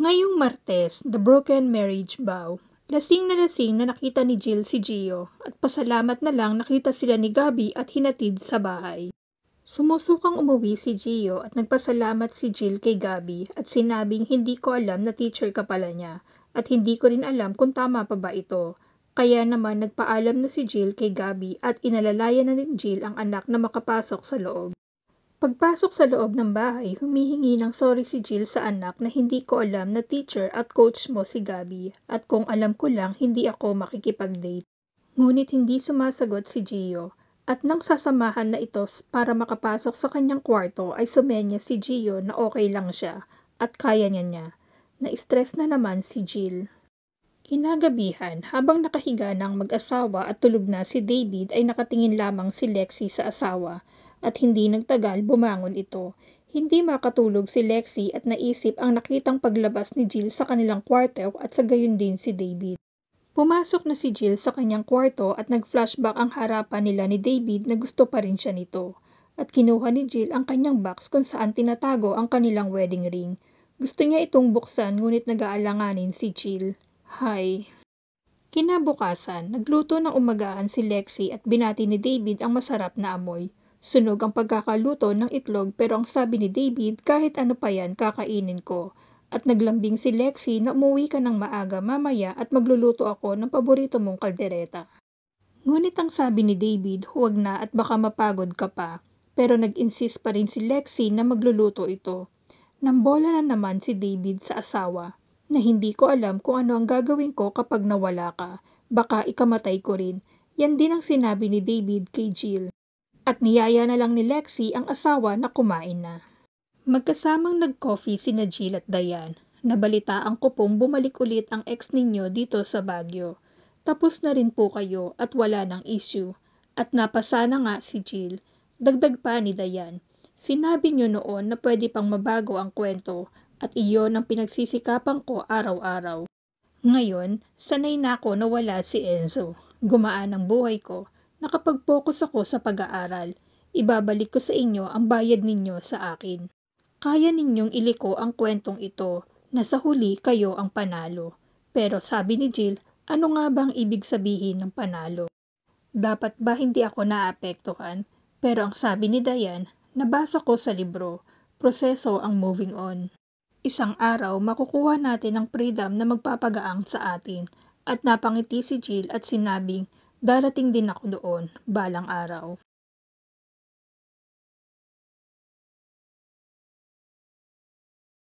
Ngayong Martes, The Broken Marriage Vow. Lasing na lasing na nakita ni Jill si Gio at pasalamat na lang nakita sila ni Gabi at hinatid sa bahay. Sumusukang umuwi si Gio at nagpasalamat si Jill kay Gabi at sinabing hindi ko alam na teacher ka pala niya at hindi ko rin alam kung tama pa ba ito. Kaya naman nagpaalam na si Jill kay Gabi at inalalayan na ni Jill ang anak na makapasok sa loob. Pagpasok sa loob ng bahay, humihingi ng sorry si Jill sa anak na hindi ko alam na teacher at coach mo si Gabby at kung alam ko lang hindi ako makikipag-date. Ngunit hindi sumasagot si Gio at nang sasamahan na ito para makapasok sa kanyang kwarto ay sumenya si Gio na okay lang siya at kaya niya niya. Na-stress na naman si Jill. Kinagabihan, habang nakahiga ng mag-asawa at tulog na si David ay nakatingin lamang si Lexi sa asawa at hindi nagtagal bumangon ito. Hindi makatulog si Lexi at naisip ang nakitang paglabas ni Jill sa kanilang kwarto at sa gayon din si David. Pumasok na si Jill sa kanyang kwarto at nag-flashback ang harapan nila ni David na gusto pa rin siya nito. At kinuha ni Jill ang kanyang box kung saan tinatago ang kanilang wedding ring. Gusto niya itong buksan ngunit nag-aalanganin si Jill. Hi. Kinabukasan, nagluto ng umagaan si Lexi at binati ni David ang masarap na amoy. Sunog ang pagkakaluto ng itlog pero ang sabi ni David kahit ano pa yan kakainin ko. At naglambing si Lexi na umuwi ka ng maaga mamaya at magluluto ako ng paborito mong kaldereta. Ngunit ang sabi ni David huwag na at baka mapagod ka pa. Pero nag-insist pa rin si Lexi na magluluto ito. Nambola na naman si David sa asawa na hindi ko alam kung ano ang gagawin ko kapag nawala ka. Baka ikamatay ko rin. Yan din ang sinabi ni David kay Jill at niyaya na lang ni Lexi ang asawa na kumain na. Magkasamang nag-coffee si Najil at Dayan. Nabalita ang kupong bumalik ulit ang ex ninyo dito sa Baguio. Tapos na rin po kayo at wala ng issue. At napasana nga si Jill. Dagdag pa ni Dayan. Sinabi niyo noon na pwede pang mabago ang kwento at iyon ang pinagsisikapan ko araw-araw. Ngayon, sanay na ako na wala si Enzo. Gumaan ang buhay ko nakapag-focus ako sa pag-aaral. Ibabalik ko sa inyo ang bayad ninyo sa akin. Kaya ninyong iliko ang kwentong ito na sa huli kayo ang panalo. Pero sabi ni Jill, ano nga bang ibig sabihin ng panalo? Dapat ba hindi ako naapektuhan? Pero ang sabi ni Dayan, nabasa ko sa libro, proseso ang moving on. Isang araw, makukuha natin ang freedom na magpapagaang sa atin. At napangiti si Jill at sinabing, Darating din ako doon balang araw.